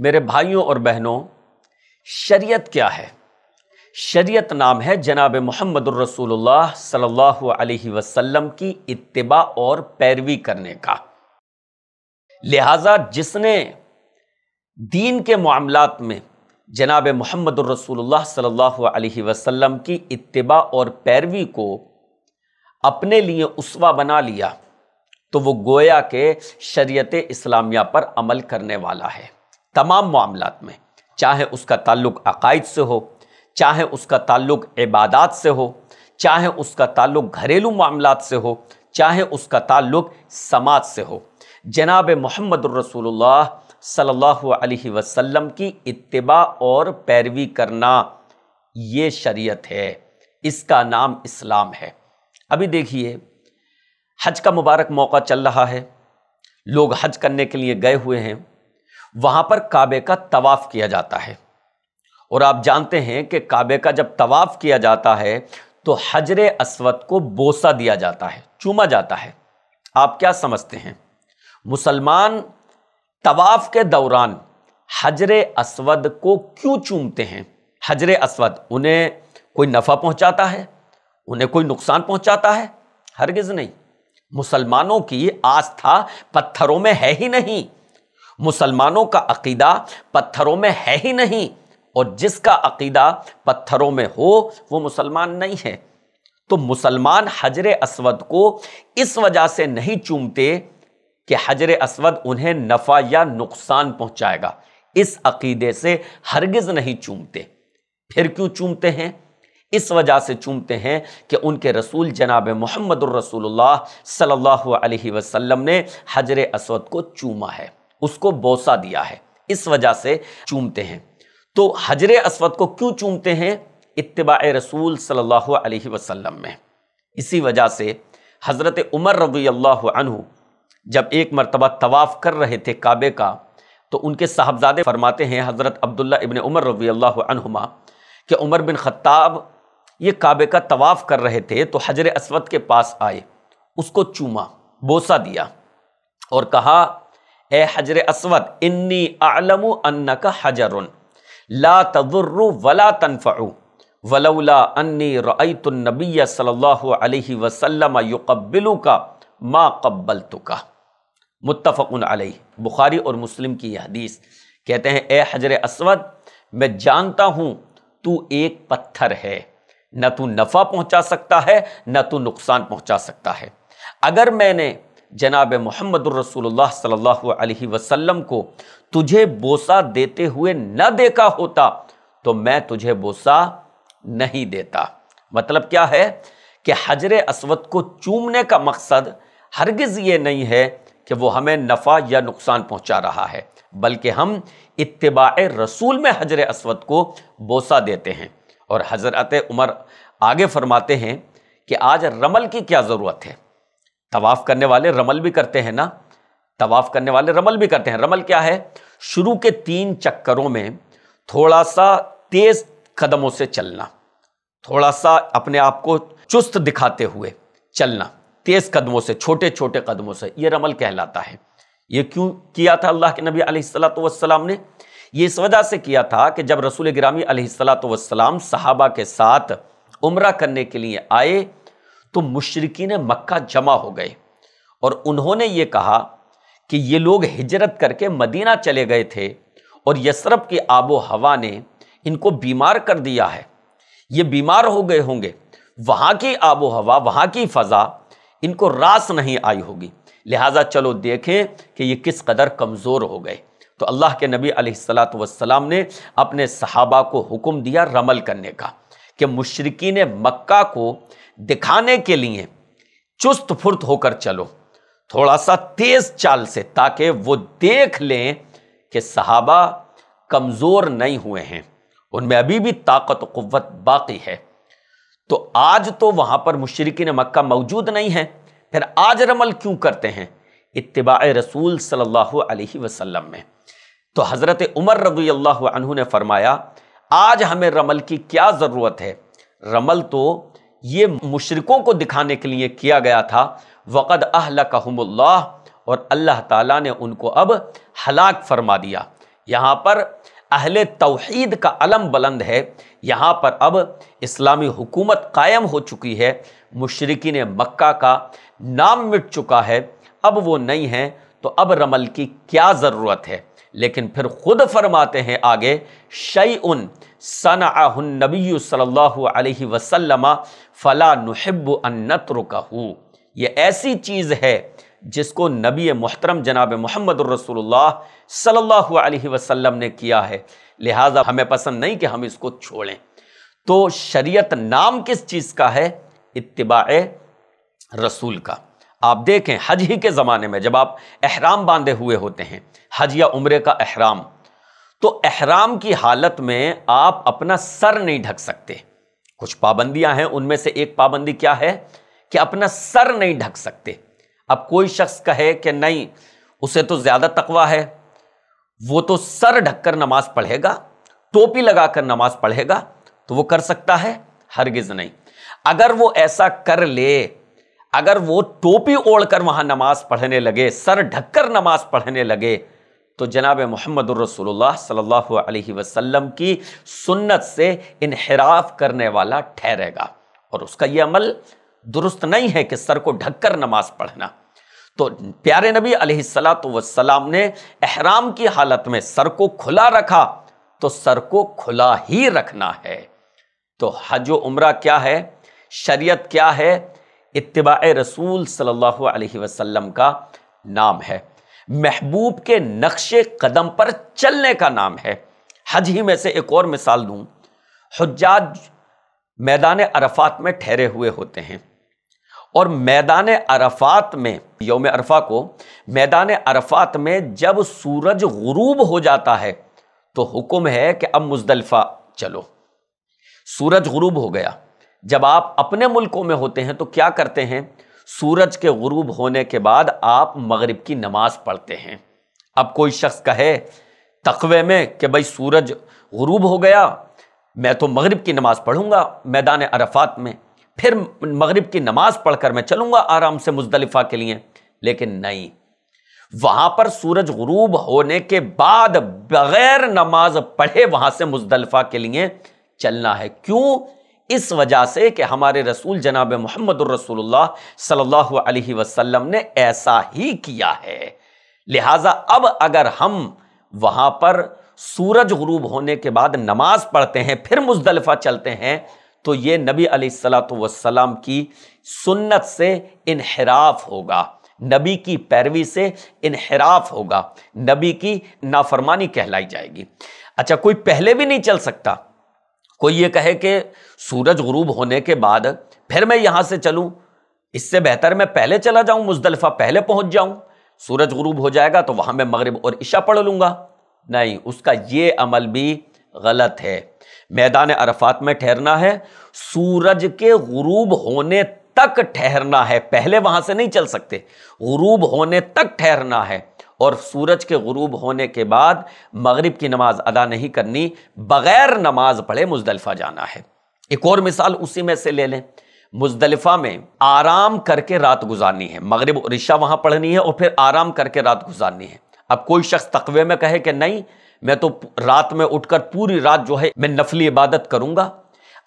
मेरे भाइयों और बहनों शरीयत क्या है शरीयत नाम है जनाब मोहम्मद रसूलुल्लाह सल्लल्लाहु अलैहि वसल्लम की इत्तिबा और पैरवी करने का लिहाजा जिसने दीन के मामलात में जनाब मोहम्मद रसूलुल्लाह सल्लल्लाहु अलैहि वसल्लम की इत्तिबा और पैरवी को अपने लिए उसवा बना लिया तो वो गोया के शरीयत इस्लामिया पर अमल करने वाला है तमाम मामला में चाहे उसका ताल्लुक़ अकायद से हो चाहे उसका ताल्लुक़ इबादत से हो चाहे उसका ताल्लुक़ घरेलू मामला से हो चाहे उसका ताल्लुक़ समाज से हो जनाब मोहम्मद रसूलुल्लाह सल्लल्लाहु अलैहि वसल्लम की इत्तबा और पैरवी करना ये शरीयत है इसका नाम इस्लाम है अभी देखिए हज का मुबारक मौका चल रहा है लोग हज करने के लिए गए हुए हैं वहां पर काबे का तवाफ़ किया जाता है और आप जानते हैं कि काबे का जब तवाफ़ किया जाता है तो हजर असवद को बोसा दिया जाता है चूमा जाता है आप क्या समझते हैं मुसलमान तवाफ़ के दौरान हजर असवद को क्यों चूमते हैं हजर असवद उन्हें कोई नफ़ा पहुंचाता है उन्हें कोई नुकसान पहुंचाता है हरगिज़ नहीं मुसलमानों की आस्था पत्थरों में है ही नहीं मुसलमानों का अकीदा पत्थरों में है ही नहीं और जिसका अकीदा पत्थरों में हो वो मुसलमान नहीं है तो मुसलमान हजर असवद को इस वजह से नहीं चूमते कि हजर असवद उन्हें नफ़ा या नुकसान पहुंचाएगा इस अकीदे से हरगिज़ नहीं चूमते फिर क्यों चूमते हैं इस वजह से चूमते हैं कि उनके रसूल जनाब मोहम्मद रसूलुल्लाह सल्लल्लाहु अलैहि वसल्लम ने हजर असवद को चूमा है उसको बोसा दिया है इस वजह से चूमते हैं तो हजर असवद को क्यों चूमते हैं इतबा रसूल सल्लल्लाहु अलैहि वसल्लम में इसी वजह से हज़रत उमर रबी अल्लाह जब एक मरतबा तवाफ़ कर रहे थे काबे का तो उनके साहबजादे फरमाते हैं हज़रत अब्दुल्ला इबन उमर रबी अल्लाहमा कि उमर बिन ख़त्ताब ये काबे का तवाफ़ कर रहे थे तो हजर असवद के पास आए उसको चूमा बोसा दिया और कहा है हजर असवद इन्नी आलम का हजर ला तजुर्रु वला तनफ़ वलौला अन्नी रईतुलनबी सल्लल्लाहु अलैहि वसल्लम का मा कब्बल तुका मुतफ़न अलही बुखारी और मुस्लिम की यह हदीस कहते हैं ए हजर असवद मैं जानता हूँ तू एक पत्थर है न तू नफ़ा पहुँचा सकता है न तू नुकसान पहुँचा सकता है अगर मैंने जनाब मोहम्मद रसूलुल्लाह वसल्लम को तुझे बोसा देते हुए न देखा होता तो मैं तुझे बोसा नहीं देता मतलब क्या है कि हजर असवद को चूमने का मकसद हरगिज़ ये नहीं है कि वो हमें नफ़ा या नुकसान पहुंचा रहा है बल्कि हम इतबा रसूल में हजर असवद को बोसा देते हैं और हज़रत उमर आगे फरमाते हैं कि आज रमल की क्या ज़रूरत है तवाफ़ करने वाले रमल भी करते हैं ना तवाफ़ करने वाले रमल भी करते हैं रमल क्या है शुरू के तीन चक्करों में थोड़ा सा तेज़ कदमों से चलना थोड़ा सा अपने आप को चुस्त दिखाते हुए चलना तेज़ कदमों से छोटे छोटे कदमों से ये रमल कहलाता है ये क्यों किया था अल्लाह के नबी अलैहिस्सलाम ने यह इस वजह से किया था कि जब रसूल गिरामी अलैहिस्सलाम सहाबा के साथ उम्र करने के लिए आए तो मुशरकिन मक्का जमा हो गए और उन्होंने ये कहा कि ये लोग हिजरत करके मदीना चले गए थे और यसरब की आबो हवा ने इनको बीमार कर दिया है ये बीमार हो गए होंगे वहाँ की आबो हवा वहाँ की फ़ज़ा इनको रास नहीं आई होगी लिहाजा चलो देखें कि ये किस कदर कमज़ोर हो गए तो अल्लाह के नबी अलैहिस्सलात वस्सलाम ने अपने सहाबा को हुक्म दिया रमल करने का कि मुशरकिन मक्का को दिखाने के लिए चुस्त फुर्त होकर चलो थोड़ा सा तेज चाल से ताकि वो देख लें कि सहाबा कमज़ोर नहीं हुए हैं उनमें अभी भी ताकत कुत बाकी है तो आज तो वहाँ पर मुशरकिन मक्का मौजूद नहीं है फिर आज रमल क्यों करते हैं इतबा रसूल सल्लल्लाहु अलैहि वसल्लम में तो हज़रत उमर रदी अल्लाह ने फरमाया आज हमें रमल की क्या ज़रूरत है रमल तो ये मुशरकों को दिखाने के लिए किया गया था वक़द अहल कहमुल्ला और अल्लाह ताला ने उनको अब हलाक फरमा दिया यहाँ पर अहल तोहद का अलम बुलंद है यहाँ पर अब इस्लामी हुकूमत कायम हो चुकी है मशरकिन मक्का का नाम मिट चुका है अब वो नहीं हैं तो अब रमल की क्या ज़रूरत है लेकिन फिर खुद फरमाते हैं आगे शई उन सनाबी नबी वसलम अलैहि वसल्लम फ़ला नहब ये ऐसी चीज़ है जिसको नबी मोहतरम जनाब मोहम्मद रसूलुल्लाह सल्लल्लाहु वसल्लम ने किया है लिहाजा हमें पसंद नहीं कि हम इसको छोड़ें तो शरीयत नाम किस चीज़ का है इतबा रसूल का आप देखें हज ही के ज़माने में जब आप अहराम बांधे हुए होते हैं हज या उम्र का अहराम तो अहराम की हालत में आप अपना सर नहीं ढक सकते कुछ पाबंदियां हैं उनमें से एक पाबंदी क्या है कि अपना सर नहीं ढक सकते अब कोई शख्स कहे कि नहीं उसे तो ज़्यादा तकवा है वो तो सर ढककर नमाज पढ़ेगा टोपी लगाकर नमाज पढ़ेगा तो वो कर सकता है हरगिज़ नहीं अगर वो ऐसा कर ले अगर वो टोपी ओढ़कर वहां नमाज पढ़ने लगे सर ढककर नमाज पढ़ने लगे तो जनाब मोहम्मद अलैहि वसल्लम की सुन्नत से इनहराफ करने वाला ठहरेगा और उसका यह अमल दुरुस्त नहीं है कि सर को ढककर नमाज पढ़ना तो प्यारे नबी अलैहिस्सलात ने अहराम की हालत में सर को खुला रखा तो सर को खुला ही रखना है तो हज उम्र क्या है शरीयत क्या है इतबा रसूल सल्लल्लाहु अलैहि वसल्लम का नाम है महबूब के नक्श कदम पर चलने का नाम है हज ही में से एक और मिसाल दूँ हजाज मैदान अरफात में ठहरे हुए होते हैं और मैदान अरफात में योम अरफा को मैदान अरफात में जब सूरज गुरूब हो जाता है तो हुक्म है कि अब मुजदलफा चलो सूरज गुरूब हो गया जब आप अपने मुल्कों में होते हैं तो क्या करते हैं सूरज के गुरूब होने के बाद आप मगरिब की नमाज पढ़ते हैं अब कोई शख्स कहे तकवे में कि भाई सूरज गुरूब हो गया मैं तो मगरिब की नमाज़ पढ़ूंगा मैदान अरफात में फिर मगरिब की नमाज़ पढ़कर मैं चलूँगा आराम से मुजदलिफ़ा के लिए लेकिन नहीं वहाँ पर सूरज गुरूब होने के बाद बग़ैर नमाज पढ़े वहाँ से मुजदलफा के लिए चलना है क्यों इस वजह से कि हमारे रसूल जनाब मोहम्मद रसूलुल्लाह सल्लल्लाहु अलैहि वसल्लम ने ऐसा ही किया है लिहाजा अब अगर हम वहाँ पर सूरज गुरूब होने के बाद नमाज पढ़ते हैं फिर मुजदलफ़ा चलते हैं तो ये नबी अलैहिस्सलाम की सुन्नत से इनहराफ होगा नबी की पैरवी से इनहराफ होगा नबी की नाफरमानी कहलाई जाएगी अच्छा कोई पहले भी नहीं चल सकता कोई ये कहे कि सूरज गुरूब होने के बाद फिर मैं यहाँ से चलूँ इससे बेहतर मैं पहले चला जाऊँ मुजदलफ़ा पहले पहुँच जाऊँ सूरज गुरूब हो जाएगा तो वहाँ मैं मगरब और इशा पढ़ लूँगा नहीं उसका ये अमल भी गलत है मैदान अरफात में ठहरना है सूरज के गुरूब होने तक ठहरना है पहले वहाँ से नहीं चल सकते गुरूब होने तक ठहरना है और सूरज के गरूब होने के बाद मगरिब की नमाज अदा नहीं करनी बग़ैर नमाज पढ़े मुजदलफ़ा जाना है एक और मिसाल उसी में से ले लें मुजदलफा में आराम करके रात गुजारनी है मगरब और ऋषा पढ़नी है और फिर आराम करके रात गुजारनी है अब कोई शख्स तकवे में कहे कि नहीं मैं तो रात में उठकर पूरी रात जो है मैं नफली इबादत करूँगा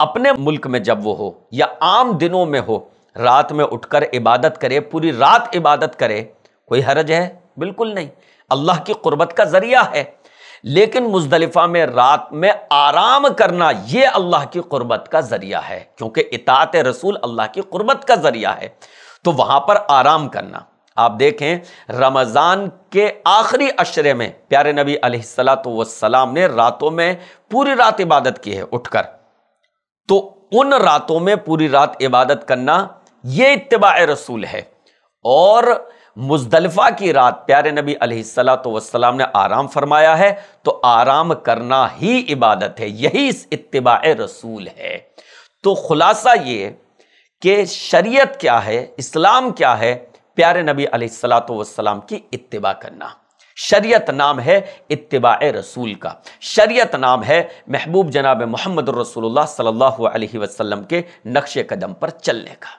अपने मुल्क में जब वो हो या आम दिनों में हो रात में उठकर इबादत करे पूरी रात इबादत करे कोई हरज है बिल्कुल नहीं अल्लाह की कुर्बत का जरिया है लेकिन मुजदलिफा में रात में आराम करना यह अल्लाह की कुर्बत का जरिया है क्योंकि इतात रसूल अल्लाह की कुर्बत का जरिया है तो वहां पर आराम करना आप देखें रमज़ान के आखिरी अशरे में प्यारे नबी अलैहिस्सलाम ने रातों में पूरी रात इबादत की है उठकर तो उन रातों में पूरी रात इबादत करना यह इतबा रसूल है और मुजदलफा की रात प्यारे नबी अलैहिस्सलाम ने आराम फरमाया है तो आराम करना ही इबादत है यही इस इतबा रसूल है तो खुलासा ये कि शरीयत क्या है इस्लाम क्या है प्यारे नबी अलैहिस्सलाम की इतबा करना शरीयत नाम है इतबा रसूल का शरीयत नाम है महबूब जनाब मोहम्मद रसूलुल्लाह सल्लल्लाहु अलैहि वसल्लम के नक्श कदम पर चलने का